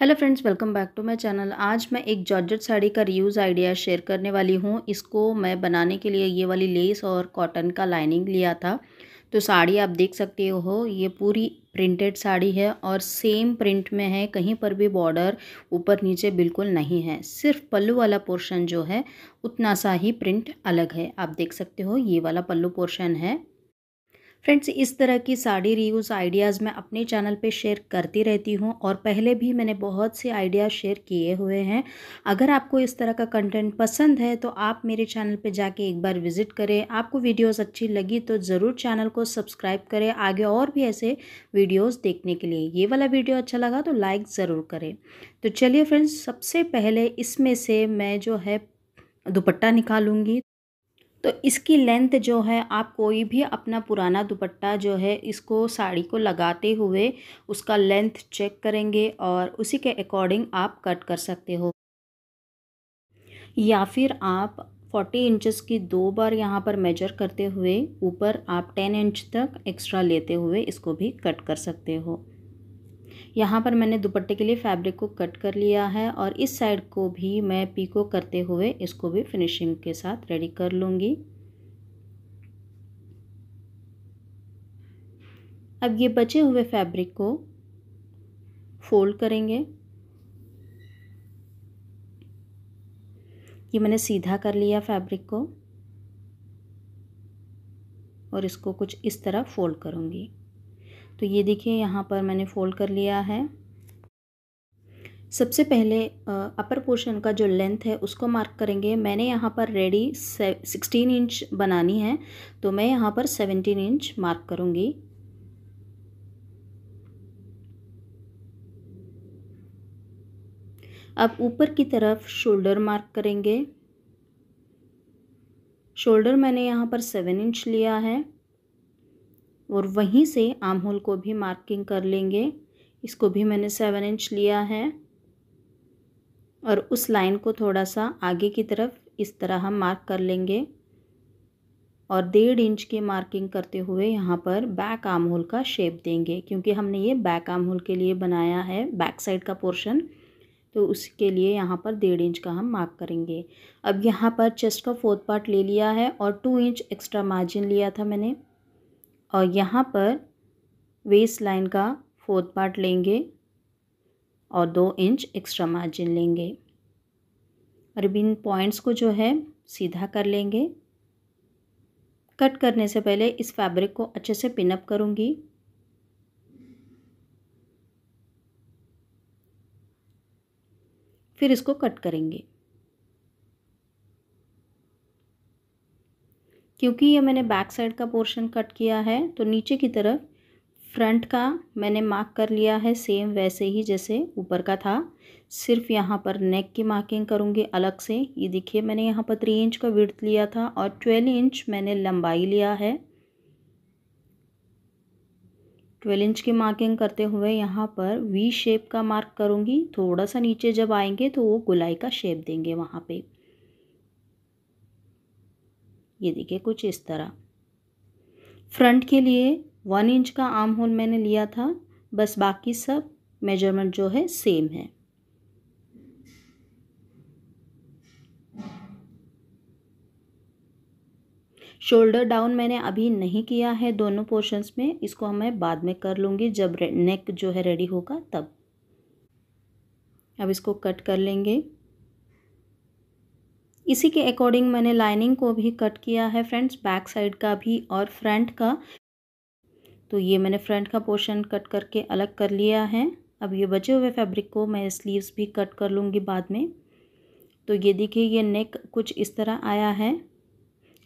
hello friends welcome back to my channel आज मैं एक जॉर्जेट साड़ी का रियूज़ आइडिया शेयर करने वाली हूँ इसको मैं बनाने के लिए ये वाली लेस और कॉटन का लाइनिंग लिया था तो साड़ी आप देख सकते हो ये पूरी प्रिंटेड साड़ी है और सेम प्रिंट में है कहीं पर भी बॉर्डर ऊपर नीचे बिल्कुल नहीं है सिर्फ पल्लू वाला पोर्शन जो है उतना सा ही प्रिंट अलग है आप देख सकते हो ये वाला पल्लू पोर्शन है फ्रेंड्स इस तरह की साड़ी रिव्यूज़ आइडियाज़ मैं अपने चैनल पे शेयर करती रहती हूँ और पहले भी मैंने बहुत से आइडियाज़ शेयर किए हुए हैं अगर आपको इस तरह का कंटेंट पसंद है तो आप मेरे चैनल पे जाके एक बार विज़िट करें आपको वीडियोस अच्छी लगी तो ज़रूर चैनल को सब्सक्राइब करें आगे और भी ऐसे वीडियोज़ देखने के लिए ये वाला वीडियो अच्छा लगा तो लाइक ज़रूर करें तो चलिए फ्रेंड्स सबसे पहले इसमें से मैं जो है दुपट्टा निकालूंगी तो इसकी लेंथ जो है आप कोई भी अपना पुराना दुपट्टा जो है इसको साड़ी को लगाते हुए उसका लेंथ चेक करेंगे और उसी के अकॉर्डिंग आप कट कर सकते हो या फिर आप 40 इंचेस की दो बार यहाँ पर मेजर करते हुए ऊपर आप 10 इंच तक एक्स्ट्रा लेते हुए इसको भी कट कर सकते हो यहाँ पर मैंने दुपट्टे के लिए फैब्रिक को कट कर लिया है और इस साइड को भी मैं पीको करते हुए इसको भी फिनिशिंग के साथ रेडी कर लूँगी अब ये बचे हुए फैब्रिक को फोल्ड करेंगे ये मैंने सीधा कर लिया फैब्रिक को और इसको कुछ इस तरह फोल्ड करूँगी तो ये देखिए यहाँ पर मैंने फ़ोल्ड कर लिया है सबसे पहले अपर पोर्शन का जो लेंथ है उसको मार्क करेंगे मैंने यहाँ पर रेडी सिक्सटीन इंच बनानी है तो मैं यहाँ पर सेवेंटीन इंच मार्क करूँगी अब ऊपर की तरफ शोल्डर मार्क करेंगे शोल्डर मैंने यहाँ पर सेवन इंच लिया है और वहीं से आम होल को भी मार्किंग कर लेंगे इसको भी मैंने सेवन इंच लिया है और उस लाइन को थोड़ा सा आगे की तरफ इस तरह हम मार्क कर लेंगे और डेढ़ इंच की मार्किंग करते हुए यहाँ पर बैक आम होल का शेप देंगे क्योंकि हमने ये बैक आम होल के लिए बनाया है बैक साइड का पोर्शन तो उसके लिए यहाँ पर डेढ़ इंच का हम मार्क करेंगे अब यहाँ पर चेस्ट का फोर्थ पार्ट ले लिया है और टू इंच एक्स्ट्रा मार्जिन लिया था मैंने और यहाँ पर वेस्ट लाइन का फोर्थ पार्ट लेंगे और दो इंच एक्स्ट्रा मार्जिन लेंगे और इन पॉइंट्स को जो है सीधा कर लेंगे कट करने से पहले इस फैब्रिक को अच्छे से पिनअप करूँगी फिर इसको कट करेंगे क्योंकि ये मैंने बैक साइड का पोर्शन कट किया है तो नीचे की तरफ फ्रंट का मैंने मार्क कर लिया है सेम वैसे ही जैसे ऊपर का था सिर्फ यहाँ पर नेक की मार्किंग करूँगी अलग से ये देखिए मैंने यहाँ पर थ्री इंच का विर्थ लिया था और ट्वेल्व इंच मैंने लंबाई लिया है ट्वेल्व इंच की मार्किंग करते हुए यहाँ पर वी शेप का मार्क करूँगी थोड़ा सा नीचे जब आएंगे तो वो गुलाई का शेप देंगे वहाँ पर ये देखिए कुछ इस तरह फ्रंट के लिए वन इंच का आर्म होल मैंने लिया था बस बाकी सब मेजरमेंट जो है सेम है शोल्डर डाउन मैंने अभी नहीं किया है दोनों पोर्शंस में इसको हमें बाद में कर लूँगी जब नेक जो है रेडी होगा तब अब इसको कट कर लेंगे इसी के अकॉर्डिंग मैंने लाइनिंग को भी कट किया है फ्रेंड्स बैक साइड का भी और फ्रंट का तो ये मैंने फ्रंट का पोर्शन कट करके अलग कर लिया है अब ये बचे हुए फैब्रिक को मैं स्लीव्स भी कट कर लूँगी बाद में तो ये देखिए ये नेक कुछ इस तरह आया है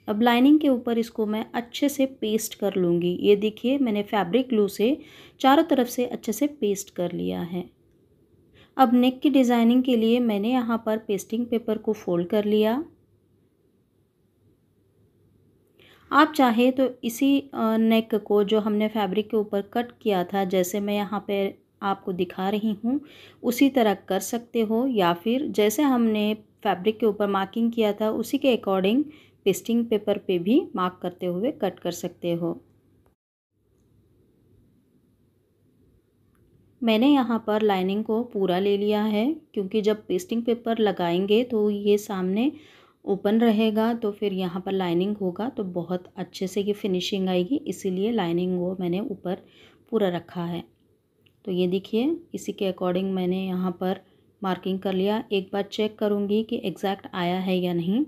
अब लाइनिंग के ऊपर इसको मैं अच्छे से पेस्ट कर लूँगी ये देखिए मैंने फैब्रिक ग्लू से चारों तरफ से अच्छे से पेस्ट कर लिया है अब नेक की डिज़ाइनिंग के लिए मैंने यहाँ पर पेस्टिंग पेपर को फोल्ड कर लिया आप चाहे तो इसी नेक को जो हमने फैब्रिक के ऊपर कट किया था जैसे मैं यहाँ पर आपको दिखा रही हूँ उसी तरह कर सकते हो या फिर जैसे हमने फैब्रिक के ऊपर मार्किंग किया था उसी के अकॉर्डिंग पेस्टिंग पेपर पे भी मार्क करते हुए कट कर सकते हो मैंने यहाँ पर लाइनिंग को पूरा ले लिया है क्योंकि जब पेस्टिंग पेपर लगाएंगे तो ये सामने ओपन रहेगा तो फिर यहाँ पर लाइनिंग होगा तो बहुत अच्छे से ये फिनिशिंग आएगी इसीलिए लाइनिंग वो मैंने ऊपर पूरा रखा है तो ये देखिए इसी के अकॉर्डिंग मैंने यहाँ पर मार्किंग कर लिया एक बार चेक करूँगी कि एग्ज़ैक्ट आया है या नहीं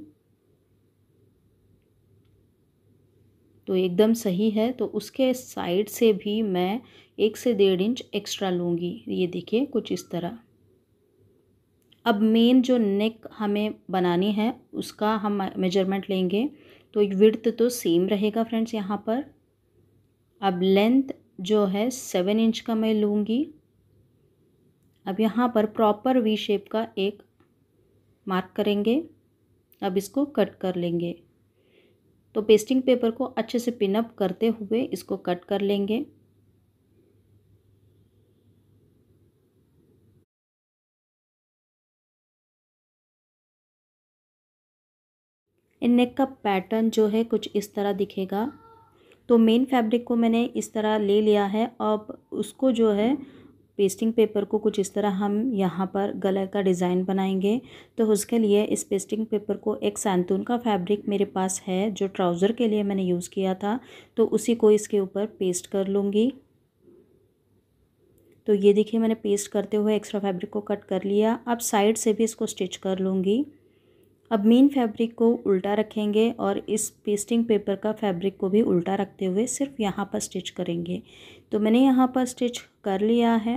तो एकदम सही है तो उसके साइड से भी मैं एक से डेढ़ इंच एक्स्ट्रा लूँगी ये देखिए कुछ इस तरह अब मेन जो नेक हमें बनानी है उसका हम मेजरमेंट लेंगे तो विड्थ तो सेम रहेगा फ्रेंड्स यहाँ पर अब लेंथ जो है सेवन इंच का मैं लूँगी अब यहाँ पर प्रॉपर वी शेप का एक मार्क करेंगे अब इसको कट कर लेंगे तो पेस्टिंग पेपर को अच्छे से पिनअप करते हुए इसको कट कर लेंगे इन नेक का पैटर्न जो है कुछ इस तरह दिखेगा तो मेन फैब्रिक को मैंने इस तरह ले लिया है अब उसको जो है पेस्टिंग पेपर को कुछ इस तरह हम यहाँ पर गले का डिज़ाइन बनाएंगे तो उसके लिए इस पेस्टिंग पेपर को एक सैंतून का फैब्रिक मेरे पास है जो ट्राउज़र के लिए मैंने यूज़ किया था तो उसी को इसके ऊपर पेस्ट कर लूँगी तो ये देखिए मैंने पेस्ट करते हुए एक्स्ट्रा फैब्रिक को कट कर लिया अब साइड से भी इसको स्टिच कर लूँगी अब मेन फैब्रिक को उल्टा रखेंगे और इस पेस्टिंग पेपर का फैब्रिक को भी उल्टा रखते हुए सिर्फ यहाँ पर स्टिच करेंगे तो मैंने यहाँ पर स्टिच कर लिया है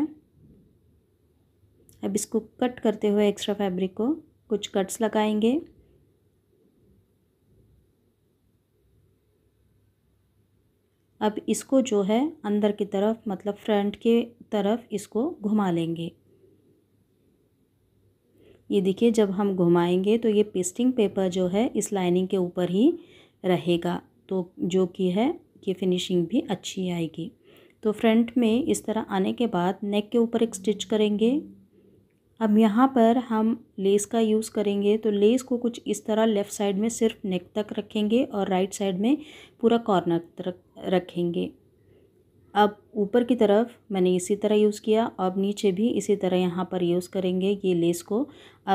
अब इसको कट करते हुए एक्स्ट्रा फैब्रिक को कुछ कट्स लगाएंगे अब इसको जो है अंदर की तरफ मतलब फ्रंट के तरफ इसको घुमा लेंगे ये देखिए जब हम घुमाएंगे तो ये पेस्टिंग पेपर जो है इस लाइनिंग के ऊपर ही रहेगा तो जो कि है कि फिनिशिंग भी अच्छी आएगी तो फ्रंट में इस तरह आने के बाद नेक के ऊपर एक स्टिच करेंगे अब यहाँ पर हम लेस का यूज़ करेंगे तो लेस को कुछ इस तरह लेफ़्ट साइड में सिर्फ नेक तक रखेंगे और राइट साइड में पूरा कॉर्नर तक रखेंगे अब ऊपर की तरफ मैंने इसी तरह यूज़ किया अब नीचे भी इसी तरह यहाँ पर यूज़ करेंगे ये लेस को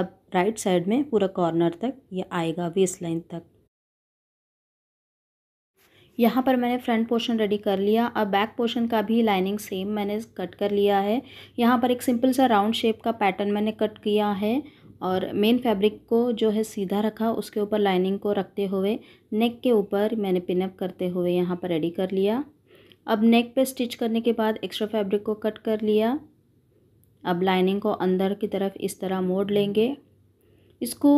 अब राइट साइड में पूरा कॉर्नर तक ये आएगा वेस्ट लाइन तक यहाँ पर मैंने फ्रंट पोर्शन रेडी कर लिया अब बैक पोर्शन का भी लाइनिंग सेम मैंने कट कर लिया है यहाँ पर एक सिंपल सा राउंड शेप का पैटर्न मैंने कट किया है और मेन फैब्रिक को जो है सीधा रखा उसके ऊपर लाइनिंग को रखते हुए नेक के ऊपर मैंने पिनअप करते हुए यहाँ पर रेडी कर लिया अब नेक पे स्टिच करने के बाद एक्स्ट्रा फैब्रिक को कट कर लिया अब लाइनिंग को अंदर की तरफ इस तरह मोड़ लेंगे इसको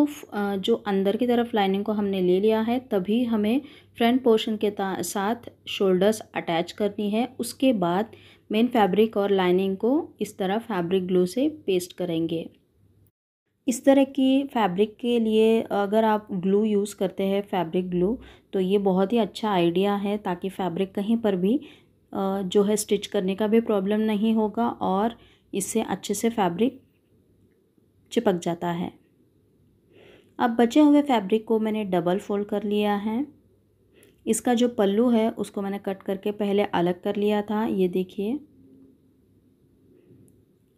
जो अंदर की तरफ लाइनिंग को हमने ले लिया है तभी हमें फ्रंट पोर्शन के साथ शोल्डर्स अटैच करनी है उसके बाद मेन फैब्रिक और लाइनिंग को इस तरह फैब्रिक ग्लू से पेस्ट करेंगे इस तरह की फ़ैब्रिक के लिए अगर आप ग्लू यूज़ करते हैं फ़ैब्रिक ग्लू तो ये बहुत ही अच्छा आइडिया है ताकि फ़ैब्रिक कहीं पर भी जो है स्टिच करने का भी प्रॉब्लम नहीं होगा और इससे अच्छे से फैब्रिक चिपक जाता है अब बचे हुए फैब्रिक को मैंने डबल फोल्ड कर लिया है इसका जो पल्लू है उसको मैंने कट करके पहले अलग कर लिया था ये देखिए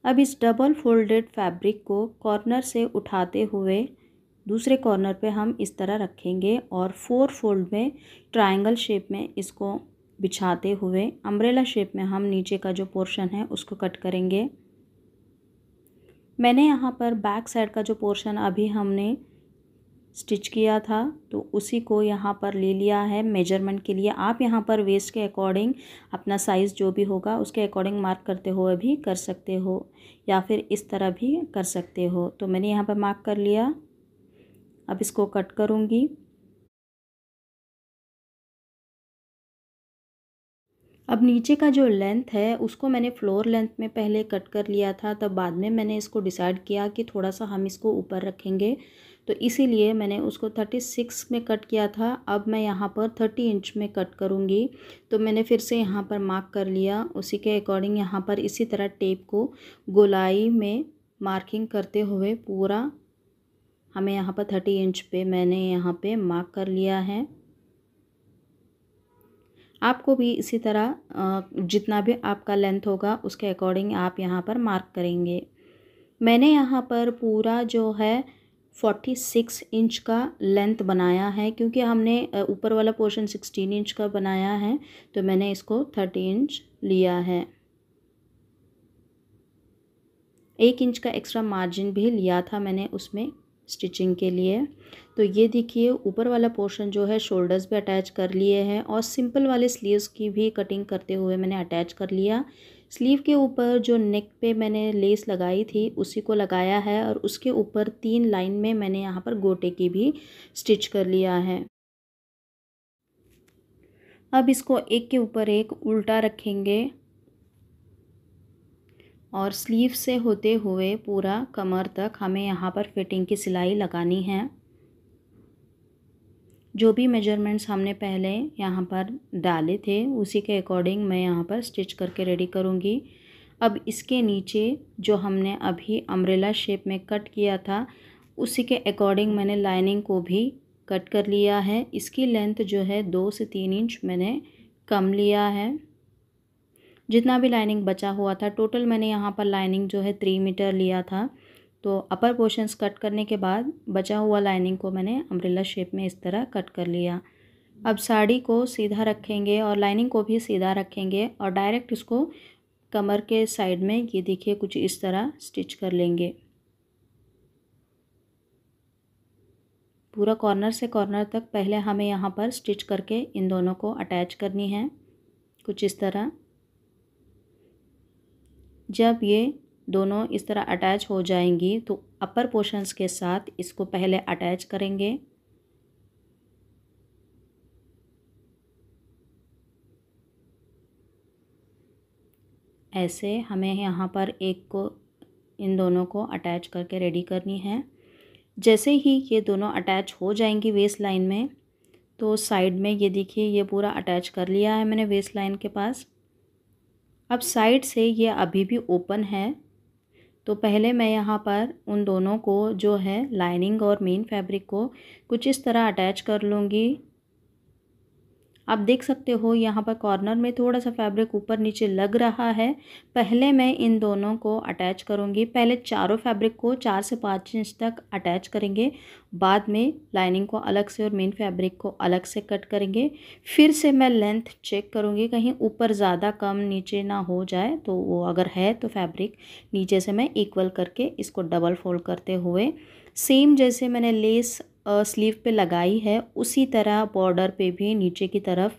अब इस डबल फोल्डेड फैब्रिक को कॉर्नर से उठाते हुए दूसरे कॉर्नर पे हम इस तरह रखेंगे और फोर फोल्ड में ट्रायंगल शेप में इसको बिछाते हुए अम्ब्रेला शेप में हम नीचे का जो पोर्शन है उसको कट करेंगे मैंने यहाँ पर बैक साइड का जो पोर्शन अभी हमने स्टिच किया था तो उसी को यहाँ पर ले लिया है मेजरमेंट के लिए आप यहाँ पर वेस्ट के अकॉर्डिंग अपना साइज़ जो भी होगा उसके अकॉर्डिंग मार्क करते हुए भी कर सकते हो या फिर इस तरह भी कर सकते हो तो मैंने यहाँ पर मार्क कर लिया अब इसको कट करूँगी अब नीचे का जो लेंथ है उसको मैंने फ्लोर लेंथ में पहले कट कर लिया था तब बाद में मैंने इसको डिसाइड किया कि थोड़ा सा हम इसको ऊपर रखेंगे तो इसीलिए मैंने उसको थर्टी सिक्स में कट किया था अब मैं यहाँ पर थर्टी इंच में कट करूँगी तो मैंने फिर से यहाँ पर मार्क कर लिया उसी के अकॉर्डिंग यहाँ पर इसी तरह टेप को गोलाई में मार्किंग करते हुए पूरा हमें यहाँ पर थर्टी इंच पे मैंने यहाँ पे मार्क कर लिया है आपको भी इसी तरह जितना भी आपका लेंथ होगा उसके अकॉर्डिंग आप यहाँ पर मार्क करेंगे मैंने यहाँ पर पूरा जो है फोर्टी सिक्स इंच का लेंथ बनाया है क्योंकि हमने ऊपर वाला पोर्शन सिक्सटीन इंच का बनाया है तो मैंने इसको थर्टी इंच लिया है एक इंच का एक्स्ट्रा मार्जिन भी लिया था मैंने उसमें स्टिचिंग के लिए तो ये देखिए ऊपर वाला पोर्शन जो है शोल्डर्स भी अटैच कर लिए हैं और सिंपल वाले स्लीव्स की भी कटिंग करते हुए मैंने अटैच कर लिया स्लीव के ऊपर जो नेक पे मैंने लेस लगाई थी उसी को लगाया है और उसके ऊपर तीन लाइन में मैंने यहाँ पर गोटे की भी स्टिच कर लिया है अब इसको एक के ऊपर एक उल्टा रखेंगे और स्लीव से होते हुए पूरा कमर तक हमें यहाँ पर फिटिंग की सिलाई लगानी है जो भी मेजरमेंट्स हमने पहले यहाँ पर डाले थे उसी के अकॉर्डिंग मैं यहाँ पर स्टिच करके रेडी करूँगी अब इसके नीचे जो हमने अभी अम्ब्रेला शेप में कट किया था उसी के अकॉर्डिंग मैंने लाइनिंग को भी कट कर लिया है इसकी लेंथ जो है दो से तीन इंच मैंने कम लिया है जितना भी लाइनिंग बचा हुआ था टोटल मैंने यहाँ पर लाइनिंग जो है थ्री मीटर लिया था तो अपर पोर्शंस कट करने के बाद बचा हुआ लाइनिंग को मैंने अम्ब्रेला शेप में इस तरह कट कर लिया अब साड़ी को सीधा रखेंगे और लाइनिंग को भी सीधा रखेंगे और डायरेक्ट इसको कमर के साइड में ये देखिए कुछ इस तरह स्टिच कर लेंगे पूरा कॉर्नर से कॉर्नर तक पहले हमें यहाँ पर स्टिच करके इन दोनों को अटैच करनी है कुछ इस तरह जब ये दोनों इस तरह अटैच हो जाएंगी तो अपर पोर्शंस के साथ इसको पहले अटैच करेंगे ऐसे हमें यहाँ पर एक को इन दोनों को अटैच करके रेडी करनी है जैसे ही ये दोनों अटैच हो जाएंगी वेस्ट लाइन में तो साइड में ये देखिए ये पूरा अटैच कर लिया है मैंने वेस्ट लाइन के पास अब साइड से ये अभी भी ओपन है तो पहले मैं यहाँ पर उन दोनों को जो है लाइनिंग और मेन फैब्रिक को कुछ इस तरह अटैच कर लूँगी आप देख सकते हो यहाँ पर कॉर्नर में थोड़ा सा फैब्रिक ऊपर नीचे लग रहा है पहले मैं इन दोनों को अटैच करूँगी पहले चारों फैब्रिक को चार से पाँच इंच तक अटैच करेंगे बाद में लाइनिंग को अलग से और मेन फैब्रिक को अलग से कट करेंगे फिर से मैं लेंथ चेक करूँगी कहीं ऊपर ज़्यादा कम नीचे ना हो जाए तो वो अगर है तो फैब्रिक नीचे से मैं इक्वल करके इसको डबल फोल्ड करते हुए सेम जैसे मैंने लेस स्लीव पे लगाई है उसी तरह बॉर्डर पे भी नीचे की तरफ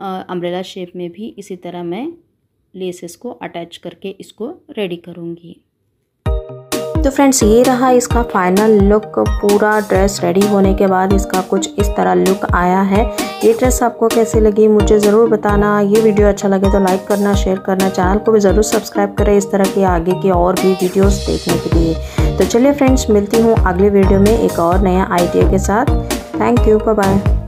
अम्ब्रेला शेप में भी इसी तरह मैं लेसेस को अटैच करके इसको रेडी करूँगी तो फ्रेंड्स ये रहा इसका फाइनल लुक पूरा ड्रेस रेडी होने के बाद इसका कुछ इस तरह लुक आया है ये ड्रेस आपको कैसी लगी मुझे ज़रूर बताना ये वीडियो अच्छा लगे तो लाइक करना शेयर करना चैनल को भी ज़रूर सब्सक्राइब करें इस तरह की आगे की और भी वीडियोस देखने के लिए तो चलिए फ्रेंड्स मिलती हूँ अगले वीडियो में एक और नया आइडिया के साथ थैंक यू बाय